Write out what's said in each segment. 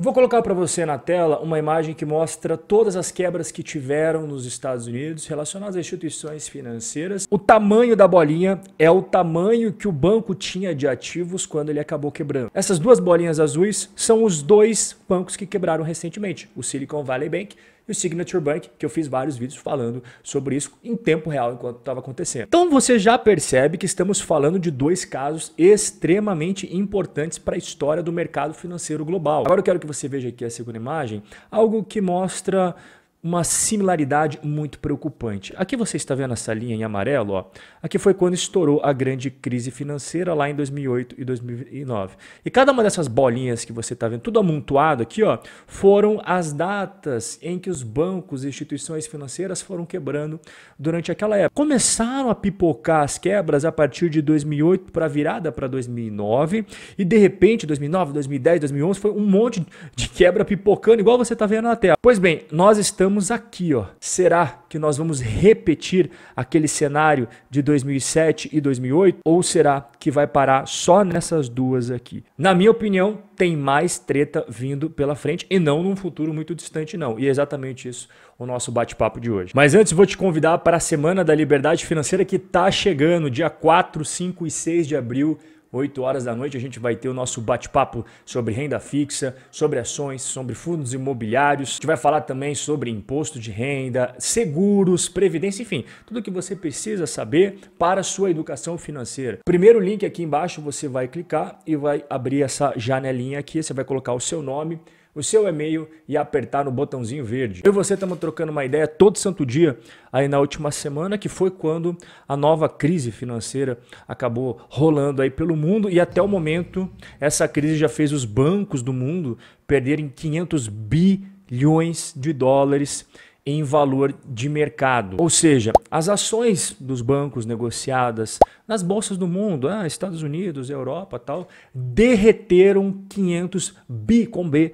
Eu vou colocar para você na tela uma imagem que mostra todas as quebras que tiveram nos Estados Unidos relacionadas a instituições financeiras. O tamanho da bolinha é o tamanho que o banco tinha de ativos quando ele acabou quebrando. Essas duas bolinhas azuis são os dois bancos que quebraram recentemente, o Silicon Valley Bank e o Signature Bank, que eu fiz vários vídeos falando sobre isso em tempo real enquanto estava acontecendo. Então você já percebe que estamos falando de dois casos extremamente importantes para a história do mercado financeiro global. Agora eu quero que você veja aqui a segunda imagem, algo que mostra uma similaridade muito preocupante. Aqui você está vendo essa linha em amarelo, ó. Aqui foi quando estourou a grande crise financeira lá em 2008 e 2009. E cada uma dessas bolinhas que você está vendo, tudo amontoado aqui, ó, foram as datas em que os bancos e instituições financeiras foram quebrando durante aquela época. Começaram a pipocar as quebras a partir de 2008 para virada para 2009 e de repente 2009, 2010, 2011 foi um monte de quebra pipocando igual você está vendo na tela. Pois bem, nós estamos estamos aqui, ó. Será que nós vamos repetir aquele cenário de 2007 e 2008 ou será que vai parar só nessas duas aqui? Na minha opinião, tem mais treta vindo pela frente e não num futuro muito distante não. E é exatamente isso o nosso bate-papo de hoje. Mas antes vou te convidar para a Semana da Liberdade Financeira que está chegando, dia 4, 5 e 6 de abril 8 horas da noite a gente vai ter o nosso bate-papo sobre renda fixa, sobre ações, sobre fundos imobiliários. A gente vai falar também sobre imposto de renda, seguros, previdência, enfim, tudo que você precisa saber para a sua educação financeira. Primeiro link aqui embaixo você vai clicar e vai abrir essa janelinha aqui, você vai colocar o seu nome o seu e-mail e apertar no botãozinho verde. Eu e você estamos trocando uma ideia todo santo dia aí na última semana, que foi quando a nova crise financeira acabou rolando aí pelo mundo e até o momento essa crise já fez os bancos do mundo perderem 500 bilhões de dólares em valor de mercado. Ou seja, as ações dos bancos negociadas nas bolsas do mundo, ah, Estados Unidos, Europa, tal, derreteram 500 bi com B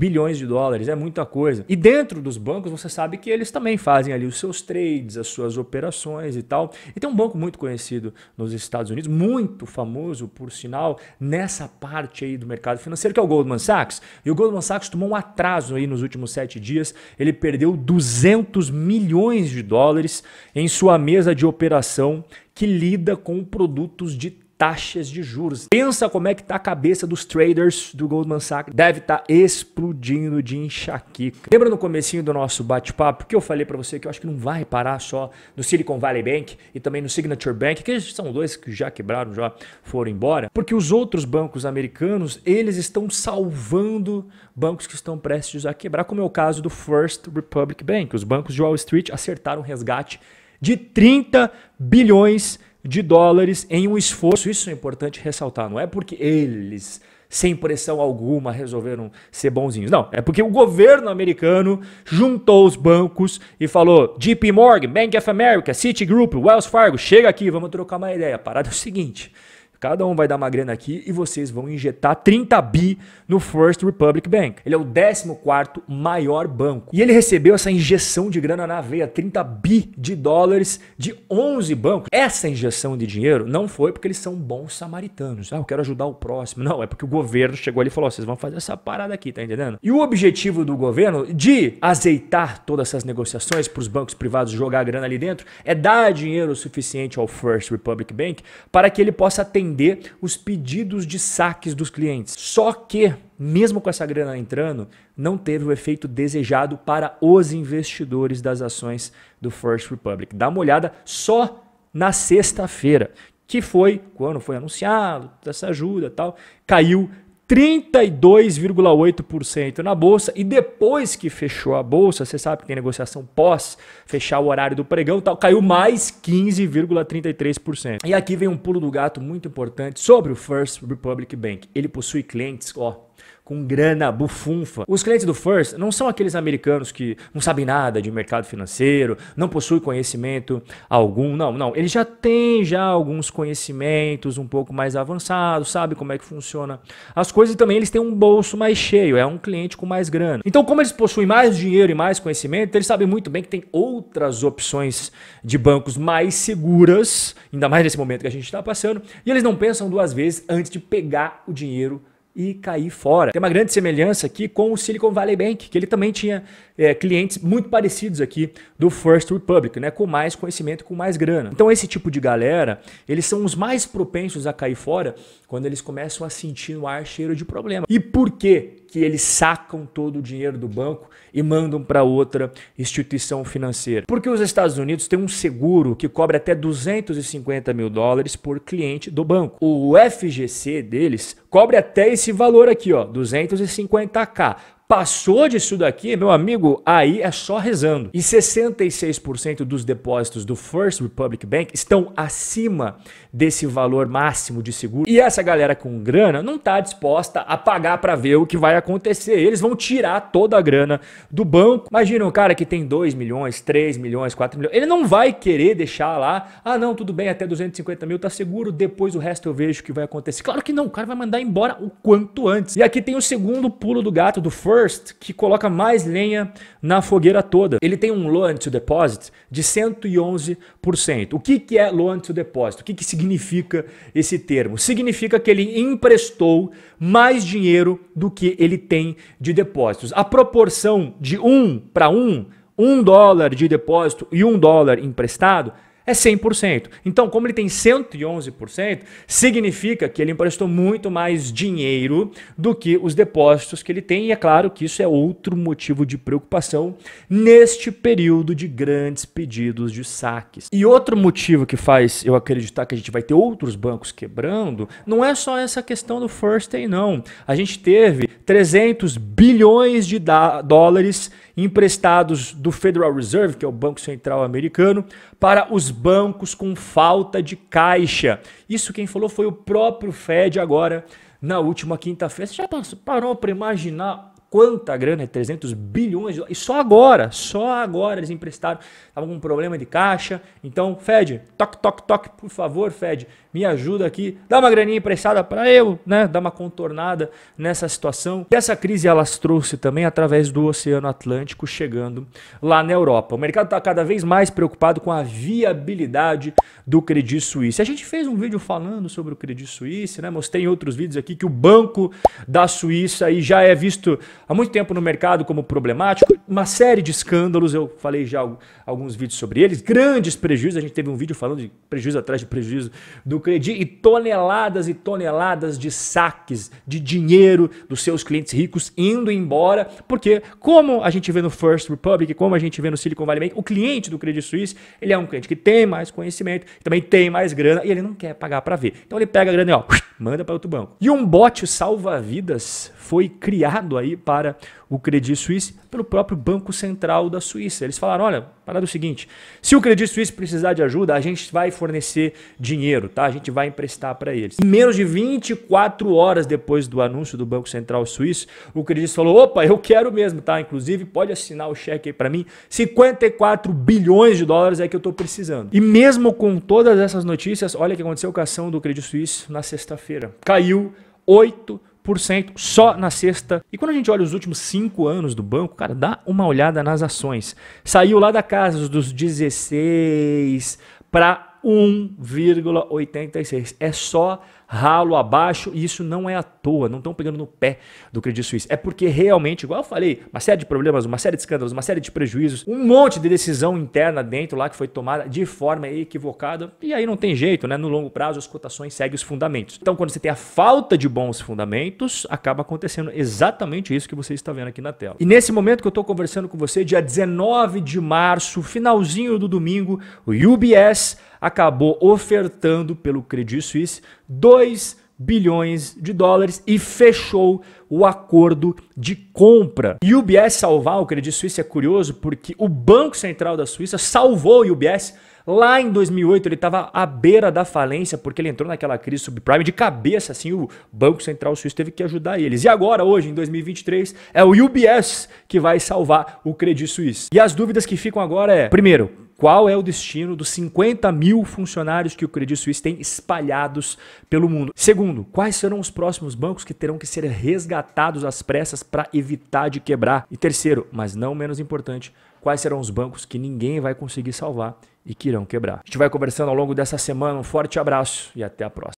bilhões de dólares, é muita coisa. E dentro dos bancos, você sabe que eles também fazem ali os seus trades, as suas operações e tal. E tem um banco muito conhecido nos Estados Unidos, muito famoso, por sinal, nessa parte aí do mercado financeiro, que é o Goldman Sachs. E o Goldman Sachs tomou um atraso aí nos últimos sete dias, ele perdeu 200 milhões de dólares em sua mesa de operação que lida com produtos de taxas de juros. Pensa como é que tá a cabeça dos traders do Goldman Sachs. Deve estar tá explodindo de enxaqueca. Lembra no comecinho do nosso bate-papo que eu falei para você que eu acho que não vai parar só no Silicon Valley Bank e também no Signature Bank, que são dois que já quebraram, já foram embora, porque os outros bancos americanos, eles estão salvando bancos que estão prestes a quebrar, como é o caso do First Republic Bank. Os bancos de Wall Street acertaram um resgate de 30 bilhões de de dólares em um esforço. Isso é importante ressaltar, não é porque eles, sem pressão alguma, resolveram ser bonzinhos. Não, é porque o governo americano juntou os bancos e falou: JP Morgan, Bank of America, Citigroup, Wells Fargo, chega aqui, vamos trocar uma ideia. A parada é o seguinte. Cada um vai dar uma grana aqui e vocês vão injetar 30 bi no First Republic Bank. Ele é o 14 maior banco. E ele recebeu essa injeção de grana na veia, 30 bi de dólares de 11 bancos. Essa injeção de dinheiro não foi porque eles são bons samaritanos. Ah, eu quero ajudar o próximo. Não, é porque o governo chegou ali e falou, oh, vocês vão fazer essa parada aqui, tá entendendo? E o objetivo do governo de azeitar todas essas negociações para os bancos privados jogar grana ali dentro é dar dinheiro suficiente ao First Republic Bank para que ele possa atender atender os pedidos de saques dos clientes. Só que, mesmo com essa grana entrando, não teve o efeito desejado para os investidores das ações do First Republic. Dá uma olhada só na sexta-feira, que foi quando foi anunciado essa ajuda tal, caiu 32,8% na bolsa e depois que fechou a bolsa, você sabe que tem negociação pós fechar o horário do pregão, tal, caiu mais 15,33%. E aqui vem um pulo do gato muito importante sobre o First Republic Bank. Ele possui clientes, ó, com grana bufunfa. Os clientes do First não são aqueles americanos que não sabem nada de mercado financeiro, não possuem conhecimento algum, não, não. Eles já têm já alguns conhecimentos um pouco mais avançados, sabe como é que funciona as coisas e também eles têm um bolso mais cheio, é um cliente com mais grana. Então, como eles possuem mais dinheiro e mais conhecimento, eles sabem muito bem que tem outras opções de bancos mais seguras, ainda mais nesse momento que a gente está passando, e eles não pensam duas vezes antes de pegar o dinheiro e cair fora. Tem uma grande semelhança aqui com o Silicon Valley Bank, que ele também tinha é, clientes muito parecidos aqui do First Republic, né, com mais conhecimento, com mais grana. Então esse tipo de galera, eles são os mais propensos a cair fora quando eles começam a sentir no ar cheiro de problema. E por quê que eles sacam todo o dinheiro do banco e mandam para outra instituição financeira. Porque os Estados Unidos têm um seguro que cobre até 250 mil dólares por cliente do banco. O FGC deles cobre até esse valor aqui, ó, 250k. Passou disso daqui, meu amigo, aí é só rezando. E 66% dos depósitos do First Republic Bank estão acima desse valor máximo de seguro. E essa galera com grana não está disposta a pagar para ver o que vai acontecer. Eles vão tirar toda a grana do banco. Imagina um cara que tem 2 milhões, 3 milhões, 4 milhões. Ele não vai querer deixar lá, ah não, tudo bem, até 250 mil tá seguro, depois o resto eu vejo o que vai acontecer. Claro que não, o cara vai mandar embora o quanto antes. E aqui tem o segundo pulo do gato do First First que coloca mais lenha na fogueira toda. Ele tem um loan to deposit de 111%. O que, que é loan to deposit? O que, que significa esse termo? Significa que ele emprestou mais dinheiro do que ele tem de depósitos. A proporção de 1 para 1, 1 dólar de depósito e 1 dólar emprestado é 100%. Então, como ele tem 111%, significa que ele emprestou muito mais dinheiro do que os depósitos que ele tem, e é claro que isso é outro motivo de preocupação neste período de grandes pedidos de saques. E outro motivo que faz eu acreditar que a gente vai ter outros bancos quebrando, não é só essa questão do First Day, não. A gente teve 300 bilhões de dólares emprestados do Federal Reserve, que é o Banco Central americano, para os bancos com falta de caixa. Isso quem falou foi o próprio Fed agora na última quinta-feira. Você já parou para imaginar quanta grana, 300 bilhões, e só agora, só agora eles emprestaram, estavam com um problema de caixa, então Fed, toque, toque, toque, por favor Fed, me ajuda aqui, dá uma graninha emprestada para eu, né, dar uma contornada nessa situação. E essa crise se trouxe também através do Oceano Atlântico chegando lá na Europa. O mercado está cada vez mais preocupado com a viabilidade do Credit Suisse. A gente fez um vídeo falando sobre o Credit Suisse, né, mostrei em outros vídeos aqui que o Banco da Suíça aí já é visto há muito tempo no mercado como problemático, uma série de escândalos, eu falei já alguns vídeos sobre eles, grandes prejuízos, a gente teve um vídeo falando de prejuízo atrás de prejuízo do Credit e toneladas e toneladas de saques de dinheiro dos seus clientes ricos indo embora, porque como a gente vê no First Republic, como a gente vê no Silicon Valley Bank, o cliente do Credit Suisse, ele é um cliente que tem mais conhecimento, também tem mais grana e ele não quer pagar para ver. Então ele pega a grana e ó, manda para outro banco. E um bote salva-vidas foi criado aí para para o Credit Suisse pelo próprio Banco Central da Suíça. Eles falaram: olha, parada é o seguinte, se o Credit Suisse precisar de ajuda, a gente vai fornecer dinheiro, tá? A gente vai emprestar para eles. E menos de 24 horas depois do anúncio do Banco Central Suíço, o Credit Suisse falou: opa, eu quero mesmo, tá? Inclusive, pode assinar o cheque aí para mim. 54 bilhões de dólares é que eu estou precisando. E mesmo com todas essas notícias, olha o que aconteceu com a ação do Credit Suisse na sexta-feira. Caiu 8 5% só na sexta. E quando a gente olha os últimos 5 anos do banco, cara, dá uma olhada nas ações. Saiu lá da casa dos 16 para 1,86. É só ralo abaixo, e isso não é à toa, não estão pegando no pé do Credit Suisse. É porque realmente, igual eu falei, uma série de problemas, uma série de escândalos, uma série de prejuízos, um monte de decisão interna dentro lá que foi tomada de forma equivocada, e aí não tem jeito, né? No longo prazo as cotações seguem os fundamentos. Então, quando você tem a falta de bons fundamentos, acaba acontecendo exatamente isso que você está vendo aqui na tela. E nesse momento que eu estou conversando com você, dia 19 de março, finalzinho do domingo, o UBS acabou ofertando pelo Credit Suisse 2 bilhões de dólares e fechou o acordo de compra. E o UBS salvar o Credit Suisse é curioso porque o Banco Central da Suíça salvou o UBS Lá em 2008 ele estava à beira da falência porque ele entrou naquela crise subprime de cabeça, assim o Banco Central Suíço teve que ajudar eles. E agora, hoje, em 2023, é o UBS que vai salvar o Credit Suisse. E as dúvidas que ficam agora é, primeiro, qual é o destino dos 50 mil funcionários que o Credit Suisse tem espalhados pelo mundo? Segundo, quais serão os próximos bancos que terão que ser resgatados às pressas para evitar de quebrar? E terceiro, mas não menos importante, quais serão os bancos que ninguém vai conseguir salvar e que irão quebrar? A gente vai conversando ao longo dessa semana. Um forte abraço e até a próxima.